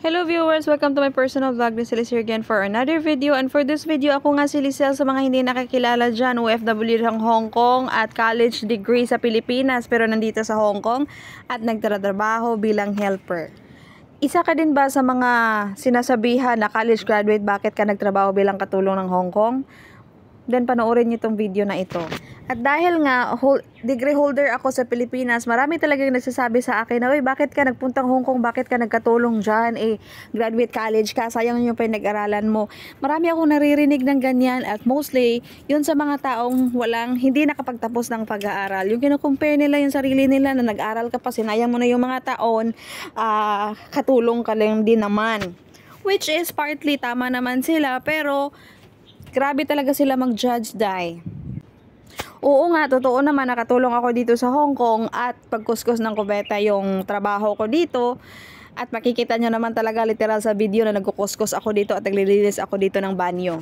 Hello viewers! Welcome to my personal vlog. This is here again for another video. And for this video, ako nga si Lizelle sa mga hindi nakakilala dyan. OFW ng Hong Kong at college degree sa Pilipinas pero nandito sa Hong Kong at nagtatrabaho bilang helper. Isa ka din ba sa mga sinasabihan na college graduate bakit ka nagtrabaho bilang katulong ng Hong Kong? Then panoorin niyo itong video na ito. At dahil nga hold, degree holder ako sa Pilipinas, marami talagang nagsasabi sa akin na, Uy, bakit ka nagpuntang Hong Kong? Bakit ka nagkatulong dyan? Eh, graduate college ka, sayang yung pinag-aralan mo. Marami akong naririnig ng ganyan at mostly, yun sa mga taong walang, hindi nakapagtapos ng pag-aaral. Yung kinukumpare nila yung sarili nila na nag-aral ka pa, sinayang mo na yung mga taon, uh, katulong ka lang din naman. Which is partly tama naman sila, pero grabe talaga sila mag-judge, die. Oo nga, totoo naman nakatulong ako dito sa Hong Kong at pagkuskus ng kubeta yung trabaho ko dito. At makikita nyo naman talaga literal sa video na nagkukuskos ako dito at naglilinis ako dito ng banyo.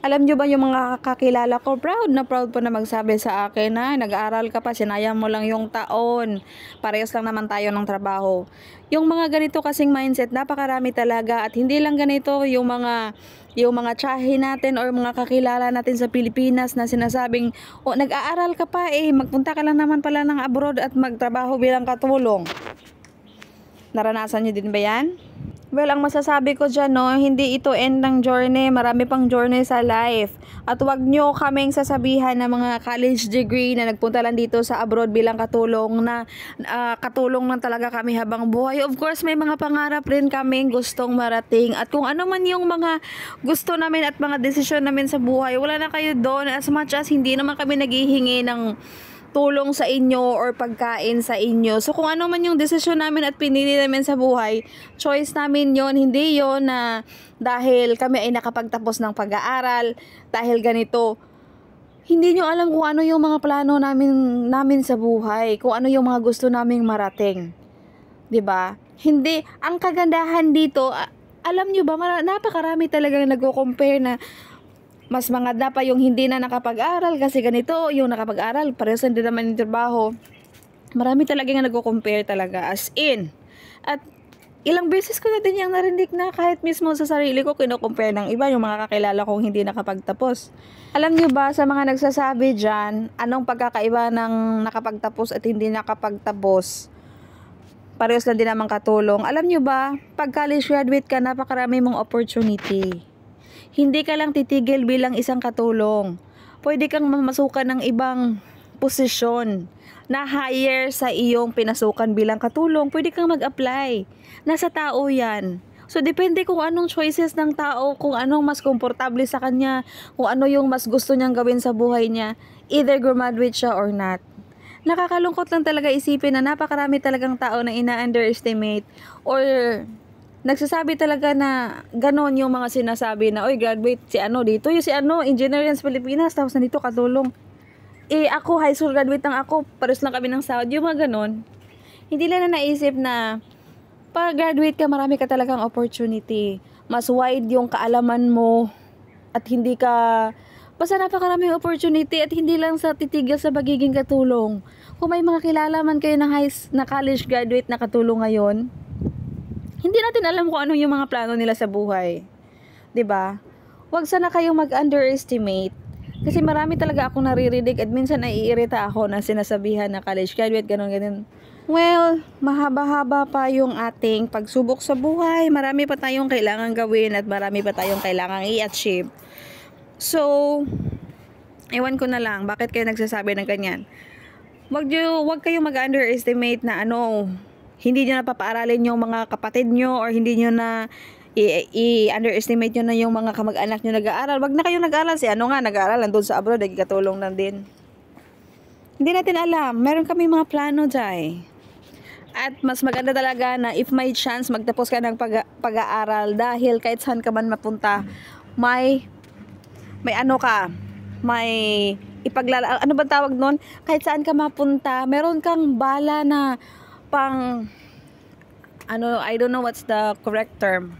Alam nyo ba yung mga kakilala ko, proud na proud po na magsabi sa akin na nag-aaral ka pa, sinayang mo lang yung taon. Parehas lang naman tayo ng trabaho. Yung mga ganito kasing mindset, napakarami talaga at hindi lang ganito yung mga yung mga tsahe natin or mga kakilala natin sa Pilipinas na sinasabing, oh, nag-aaral ka pa eh, magpunta ka lang naman pala ng abroad at magtrabaho bilang katulong. Naranasan nyo din ba yan? Well, ang masasabi ko dyan, no, hindi ito end ng journey. Marami pang journey sa life. At wag nyo kaming sasabihan ng mga college degree na nagpunta lang dito sa abroad bilang katulong na uh, katulong lang talaga kami habang buhay. Of course, may mga pangarap rin kaming gustong marating. At kung ano man yung mga gusto namin at mga desisyon namin sa buhay, wala na kayo doon. As much as hindi naman kami naghihingi ng tulong sa inyo or pagkain sa inyo. So kung ano man yung desisyon namin at pinili namin sa buhay, choice namin yon hindi yon na dahil kami ay nakapagtapos ng pag-aaral, dahil ganito. Hindi nyo alam kung ano yung mga plano namin, namin sa buhay, kung ano yung mga gusto naming marating. 'di ba? Hindi ang kagandahan dito, alam nyo ba, napakarami talagang nagko-compare na mas mangada pa yung hindi na nakapag-aral kasi ganito yung nakapag-aral parehas hindi naman yung trabaho marami talaga nga nagko-compare talaga as in at ilang beses ko na din yung narinig na kahit mismo sa sarili ko kino-compare ng iba yung mga kakilala kong hindi nakapagtapos. Alam niyo ba sa mga nagsasabi diyan, anong pagkakaiba ng nakapagtapos at hindi nakapagtapos? Parehas lang din naman katulong. Alam niyo ba, pag college graduate ka, napakarami mong opportunity. Hindi ka lang titigil bilang isang katulong. Pwede kang mamasukan ng ibang posisyon na higher sa iyong pinasukan bilang katulong. Pwede kang mag-apply. Nasa tao yan. So, depende kung anong choices ng tao, kung anong mas komportable sa kanya, kung ano yung mas gusto niyang gawin sa buhay niya, either graduate siya or not. Nakakalungkot lang talaga isipin na napakarami talagang tao na ina-underestimate or nagsasabi talaga na ganon yung mga sinasabi na, oy graduate si ano dito, yung si ano, engineer yan sa Pilipinas, tapos nandito katulong. Eh, ako, high school graduate lang ako, pares lang kami ng sahod, yung mga ganon. Hindi lang na naisip na, pag graduate ka, marami ka talagang opportunity. Mas wide yung kaalaman mo, at hindi ka, basta napakaraming opportunity, at hindi lang sa titigil sa pagiging katulong. Kung may mga kilala man kayo na, high, na college graduate na katulong ngayon, hindi natin alam kung ano yung mga plano nila sa buhay. 'Di ba? Huwag sana kayong mag-underestimate kasi marami talaga akong naririnig at minsan naiirita ako na sinasabihan na college graduate ganun ganun. Well, mahaba-haba pa yung ating pagsubok sa buhay. Marami pa tayong kailangan gawin at marami pa tayong kailangan i-achieve. So, ewan ko na lang bakit kayo nagsasabi ng ganyan. Wag, wag kayong mag-underestimate na ano, hindi nyo na papaaralin yung mga kapatid nyo or hindi nyo na i-underestimate nyo na yung mga kamag-anak nyo nag-aaral. Wag na kayo nag-aaral. Si ano nga, nag-aaral. Nandun sa abroad, nagkatulong lang din. Hindi natin alam. Meron kami mga plano, Jai. At mas maganda talaga na if may chance, magtapos ka ng pag- pag-aaral dahil kahit saan ka man mapunta, may, may ano ka, may ipaglala, ano ba tawag nun? Kahit saan ka mapunta, meron kang bala na pang ano, I don't know what's the correct term.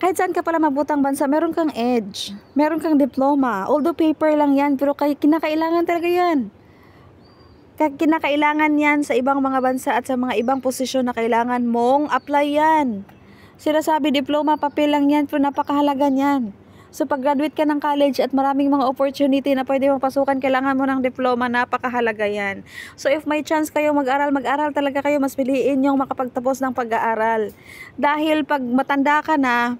Kahit saan ka pala mabutang bansa, meron kang edge. Meron kang diploma. Although paper lang yan, pero kay, kinakailangan talaga yan. Kaya kinakailangan yan sa ibang mga bansa at sa mga ibang posisyon na kailangan mong apply yan. Sila sabi diploma, papel lang yan, pero napakahalaga yan. So pag-graduate ka ng college at maraming mga opportunity na pwede mong pasukan, kailangan mo ng diploma, napakahalaga yan. So if may chance kayo mag-aral, mag-aral talaga kayo, mas piliin yung makapagtapos ng pag-aaral. Dahil pag matanda ka na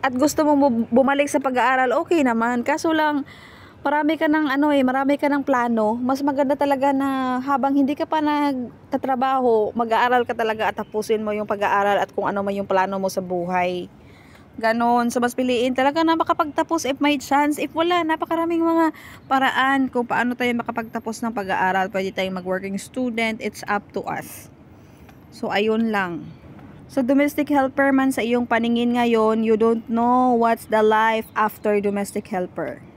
at gusto mong bumalik sa pag-aaral, okay naman. Kaso lang, marami ka ng ano eh, marami ka ng plano, mas maganda talaga na habang hindi ka pa nagtatrabaho, mag-aaral ka talaga at tapusin mo yung pag-aaral at kung ano man yung plano mo sa buhay. Ganon. So, mas piliin talaga na makapagtapos if may chance. If wala, napakaraming mga paraan kung paano tayo makapagtapos ng pag-aaral. Pwede tayong mag-working student. It's up to us. So, ayun lang. So, domestic helper man sa iyong paningin ngayon, you don't know what's the life after domestic helper.